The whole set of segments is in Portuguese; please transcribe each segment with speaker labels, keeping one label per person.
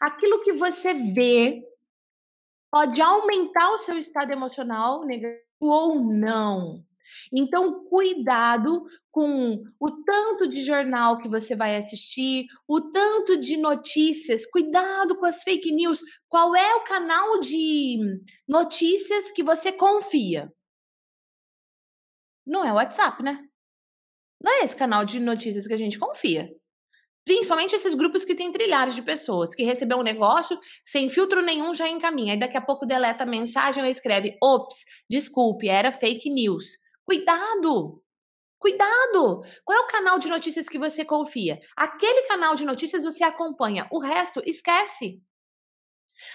Speaker 1: Aquilo que você vê pode aumentar o seu estado emocional negativo ou não. Então, cuidado com o tanto de jornal que você vai assistir, o tanto de notícias, cuidado com as fake news. Qual é o canal de notícias que você confia? Não é o WhatsApp, né? Não é esse canal de notícias que a gente confia. Principalmente esses grupos que têm trilhares de pessoas, que recebeu um negócio, sem filtro nenhum já encaminha. E daqui a pouco deleta a mensagem ou escreve: ops, desculpe, era fake news. Cuidado! Cuidado! Qual é o canal de notícias que você confia? Aquele canal de notícias você acompanha, o resto esquece.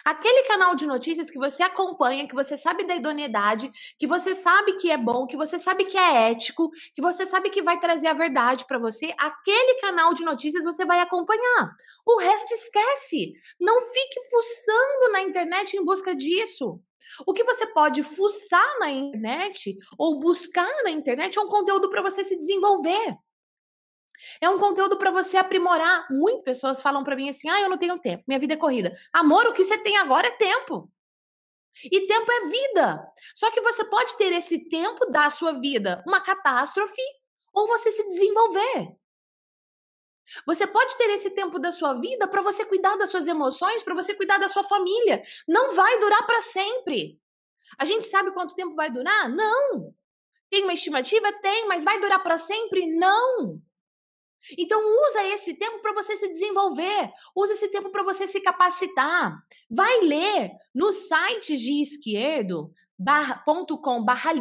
Speaker 1: Aquele canal de notícias que você acompanha, que você sabe da idoneidade, que você sabe que é bom, que você sabe que é ético, que você sabe que vai trazer a verdade para você, aquele canal de notícias você vai acompanhar. O resto esquece. Não fique fuçando na internet em busca disso. O que você pode fuçar na internet ou buscar na internet é um conteúdo para você se desenvolver. É um conteúdo para você aprimorar. Muitas pessoas falam para mim assim: ah, eu não tenho tempo, minha vida é corrida. Amor, o que você tem agora é tempo. E tempo é vida. Só que você pode ter esse tempo da sua vida uma catástrofe ou você se desenvolver. Você pode ter esse tempo da sua vida para você cuidar das suas emoções, para você cuidar da sua família. Não vai durar para sempre. A gente sabe quanto tempo vai durar? Não. Tem uma estimativa? Tem, mas vai durar para sempre? Não. Então usa esse tempo para você se desenvolver, usa esse tempo para você se capacitar. Vai ler no site de esquerdo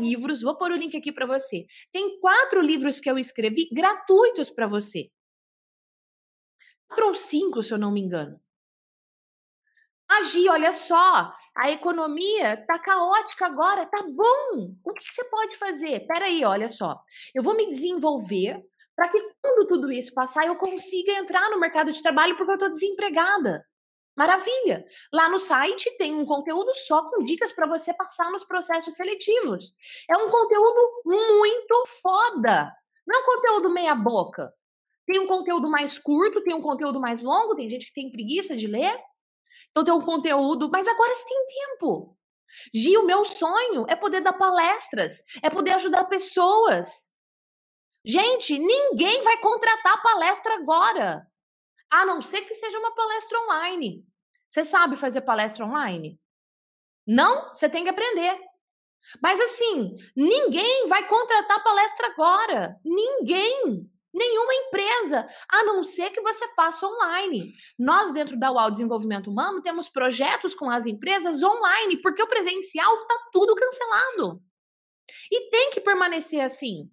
Speaker 1: livros, vou pôr o link aqui para você. Tem quatro livros que eu escrevi gratuitos para você. Quatro ou cinco, se eu não me engano. Agir, olha só, a economia tá caótica agora, tá bom. O que, que você pode fazer? Peraí, olha só. Eu vou me desenvolver para que quando tudo isso passar eu consiga entrar no mercado de trabalho porque eu estou desempregada. Maravilha! Lá no site tem um conteúdo só com dicas para você passar nos processos seletivos. É um conteúdo muito foda. Não é um conteúdo meia boca. Tem um conteúdo mais curto, tem um conteúdo mais longo, tem gente que tem preguiça de ler. Então tem um conteúdo, mas agora você tem tempo. Gi, o meu sonho é poder dar palestras, é poder ajudar pessoas. Gente, ninguém vai contratar palestra agora, a não ser que seja uma palestra online. Você sabe fazer palestra online? Não? Você tem que aprender. Mas assim, ninguém vai contratar palestra agora. Ninguém. Nenhuma empresa, a não ser que você faça online. Nós, dentro da UAU Desenvolvimento Humano, temos projetos com as empresas online, porque o presencial está tudo cancelado. E tem que permanecer assim.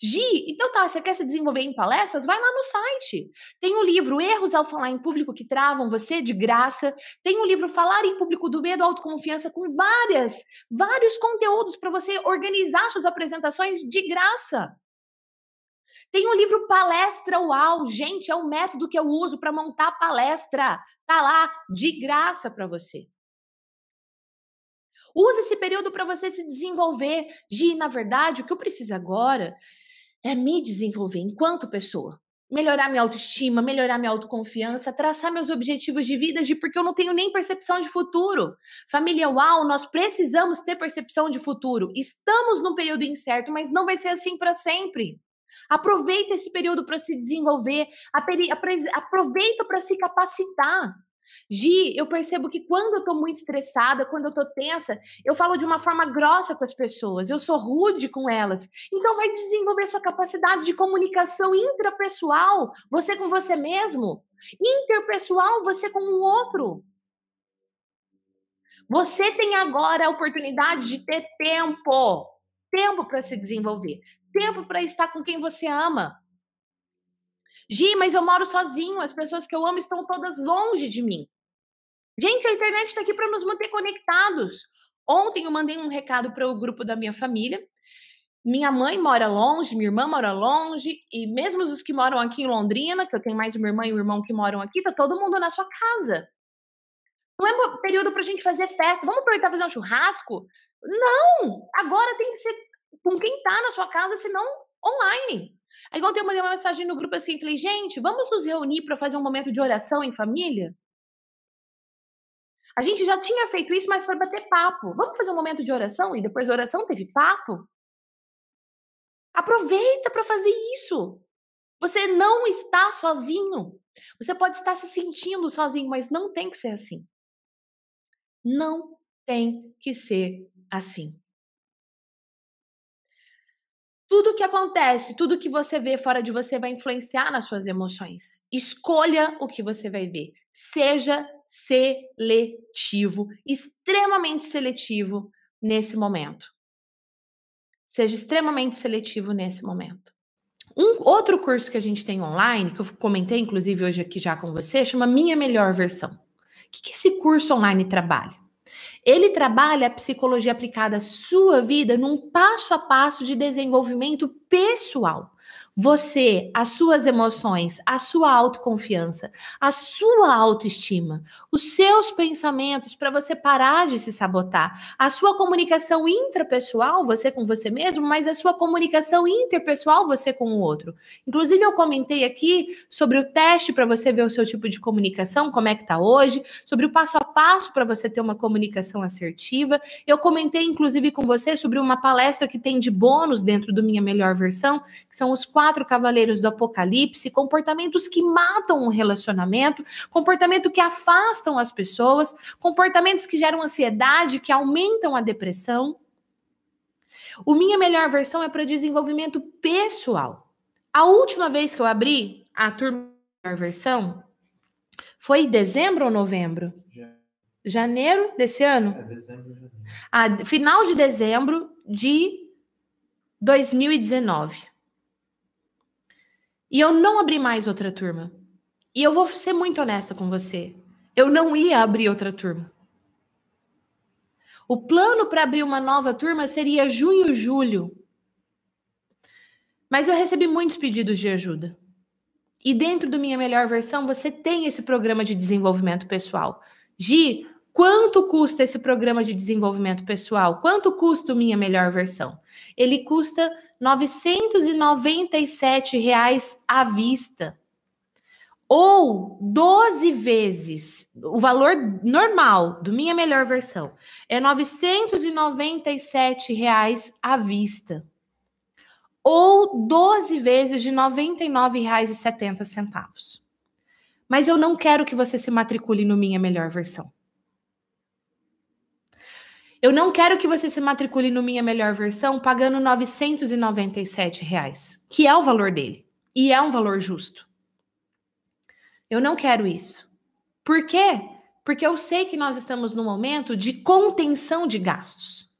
Speaker 1: Gi, então tá, você quer se desenvolver em palestras? Vai lá no site. Tem o livro Erros ao Falar em Público que Travam Você, de graça. Tem o livro Falar em Público do Medo à Autoconfiança, com várias, vários conteúdos para você organizar suas apresentações de graça. Tem o livro Palestra Uau, gente, é um método que eu uso para montar palestra. Tá lá de graça para você. Use esse período para você se desenvolver. Gi, na verdade, o que eu preciso agora é me desenvolver enquanto pessoa. Melhorar minha autoestima, melhorar minha autoconfiança, traçar meus objetivos de vida, Gi, porque eu não tenho nem percepção de futuro. Família Uau, nós precisamos ter percepção de futuro. Estamos num período incerto, mas não vai ser assim para sempre. Aproveita esse período para se desenvolver, aproveita para se capacitar. Gi, eu percebo que quando eu tô muito estressada, quando eu tô tensa, eu falo de uma forma grossa com as pessoas, eu sou rude com elas. Então vai desenvolver sua capacidade de comunicação intrapessoal, você com você mesmo, interpessoal, você com o outro. Você tem agora a oportunidade de ter tempo, tempo para se desenvolver, tempo para estar com quem você ama. Gi, mas eu moro sozinho, as pessoas que eu amo estão todas longe de mim. Gente, a internet está aqui para nos manter conectados. Ontem eu mandei um recado para o grupo da minha família. Minha mãe mora longe, minha irmã mora longe, e mesmo os que moram aqui em Londrina, que eu tenho mais uma irmã e um irmão que moram aqui, tá todo mundo na sua casa. Não é um período a gente fazer festa. Vamos aproveitar fazer um churrasco? Não! Agora tem que ser com quem tá na sua casa, senão online. Aí ontem eu mandei uma mensagem no grupo assim, falei, gente, vamos nos reunir para fazer um momento de oração em família? A gente já tinha feito isso, mas foi bater papo. Vamos fazer um momento de oração? E depois da oração teve papo? Aproveita para fazer isso. Você não está sozinho. Você pode estar se sentindo sozinho, mas não tem que ser assim. Não tem que ser assim. Tudo que acontece, tudo que você vê fora de você vai influenciar nas suas emoções. Escolha o que você vai ver. Seja seletivo, extremamente seletivo nesse momento. Seja extremamente seletivo nesse momento. Um outro curso que a gente tem online, que eu comentei inclusive hoje aqui já com você, chama Minha Melhor Versão. O que, que esse curso online trabalha? Ele trabalha a psicologia aplicada à sua vida num passo a passo de desenvolvimento pessoal você, as suas emoções, a sua autoconfiança, a sua autoestima, os seus pensamentos para você parar de se sabotar, a sua comunicação intrapessoal, você com você mesmo, mas a sua comunicação interpessoal, você com o outro. Inclusive, eu comentei aqui sobre o teste para você ver o seu tipo de comunicação, como é que está hoje, sobre o passo a passo para você ter uma comunicação assertiva. Eu comentei, inclusive, com você sobre uma palestra que tem de bônus dentro do Minha Melhor Versão, que são os quatro quatro cavaleiros do Apocalipse, comportamentos que matam um relacionamento, comportamento que afastam as pessoas, comportamentos que geram ansiedade, que aumentam a depressão. O minha melhor versão é para desenvolvimento pessoal. A última vez que eu abri a turma melhor versão foi em dezembro ou novembro? Janeiro desse ano? É, dezembro, janeiro. final de dezembro de 2019. E eu não abri mais outra turma. E eu vou ser muito honesta com você. Eu não ia abrir outra turma. O plano para abrir uma nova turma seria junho, julho. Mas eu recebi muitos pedidos de ajuda. E dentro do Minha Melhor Versão, você tem esse programa de desenvolvimento pessoal. Gi, Quanto custa esse programa de desenvolvimento pessoal? Quanto custa minha melhor versão? Ele custa R$ 997 reais à vista. Ou 12 vezes o valor normal do minha melhor versão é R$ 997 reais à vista. Ou 12 vezes de R$ 99,70. Mas eu não quero que você se matricule no minha melhor versão. Eu não quero que você se matricule no Minha Melhor Versão pagando 997 reais, que é o valor dele. E é um valor justo. Eu não quero isso. Por quê? Porque eu sei que nós estamos no momento de contenção de gastos.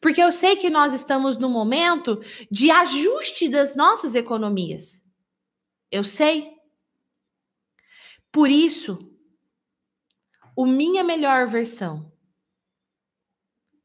Speaker 1: Porque eu sei que nós estamos no momento de ajuste das nossas economias. Eu sei. Por isso, o minha melhor versão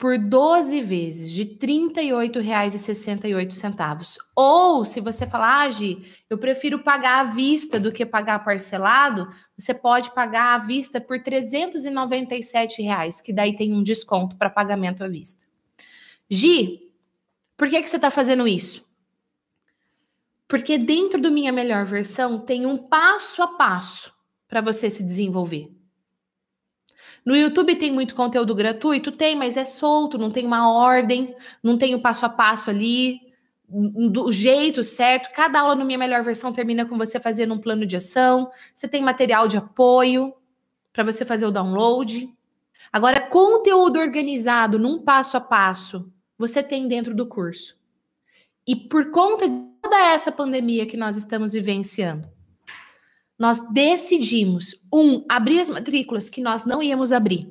Speaker 1: por 12 vezes de R$ 38,68. Ou, se você falar, ah, Gi, eu prefiro pagar à vista do que pagar parcelado, você pode pagar à vista por R$ 397, reais, que daí tem um desconto para pagamento à vista. Gi, por que, que você está fazendo isso? Porque dentro do Minha Melhor Versão tem um passo a passo para você se desenvolver. No YouTube tem muito conteúdo gratuito? Tem, mas é solto, não tem uma ordem, não tem o um passo a passo ali, do jeito certo. Cada aula no Minha Melhor Versão termina com você fazendo um plano de ação. Você tem material de apoio para você fazer o download. Agora, conteúdo organizado num passo a passo, você tem dentro do curso. E por conta de toda essa pandemia que nós estamos vivenciando, nós decidimos, um, abrir as matrículas que nós não íamos abrir.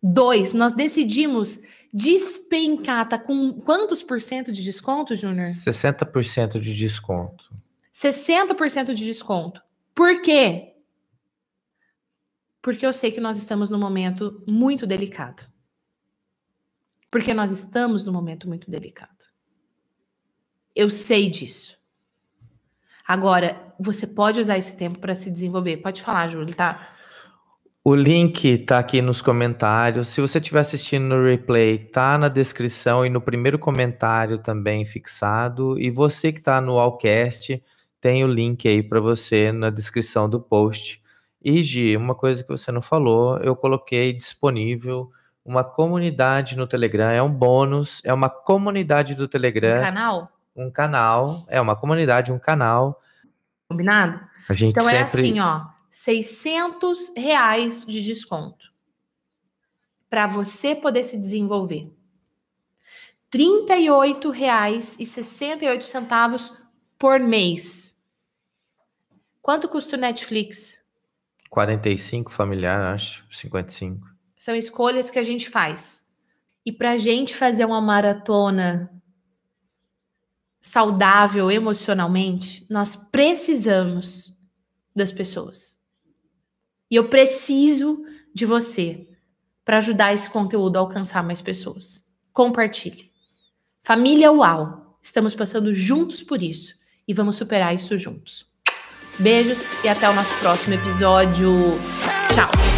Speaker 1: Dois, nós decidimos despencar, tá com quantos por cento de desconto, Júnior? 60% de desconto. 60% de desconto. Por quê? Porque eu sei que nós estamos num momento muito delicado. Porque nós estamos num momento muito delicado. Eu sei disso. Agora, você pode usar esse tempo para se desenvolver. Pode falar, Júlio, tá? O link tá aqui nos comentários. Se você estiver assistindo no replay, tá na descrição e no primeiro comentário também fixado. E você que tá no Allcast, tem o link aí para você na descrição do post. E Gi, uma coisa que você não falou, eu coloquei disponível uma comunidade no Telegram, é um bônus, é uma comunidade do Telegram. Um canal? um canal, é uma comunidade, um canal. Combinado? A gente então é sempre... é assim, ó, 600 reais de desconto para você poder se desenvolver. R$ centavos por mês. Quanto custa o Netflix? 45 familiar, acho, 55. São escolhas que a gente faz. E para gente fazer uma maratona saudável emocionalmente, nós precisamos das pessoas. E eu preciso de você para ajudar esse conteúdo a alcançar mais pessoas. Compartilhe. Família UAU, estamos passando juntos por isso e vamos superar isso juntos. Beijos e até o nosso próximo episódio. Tchau!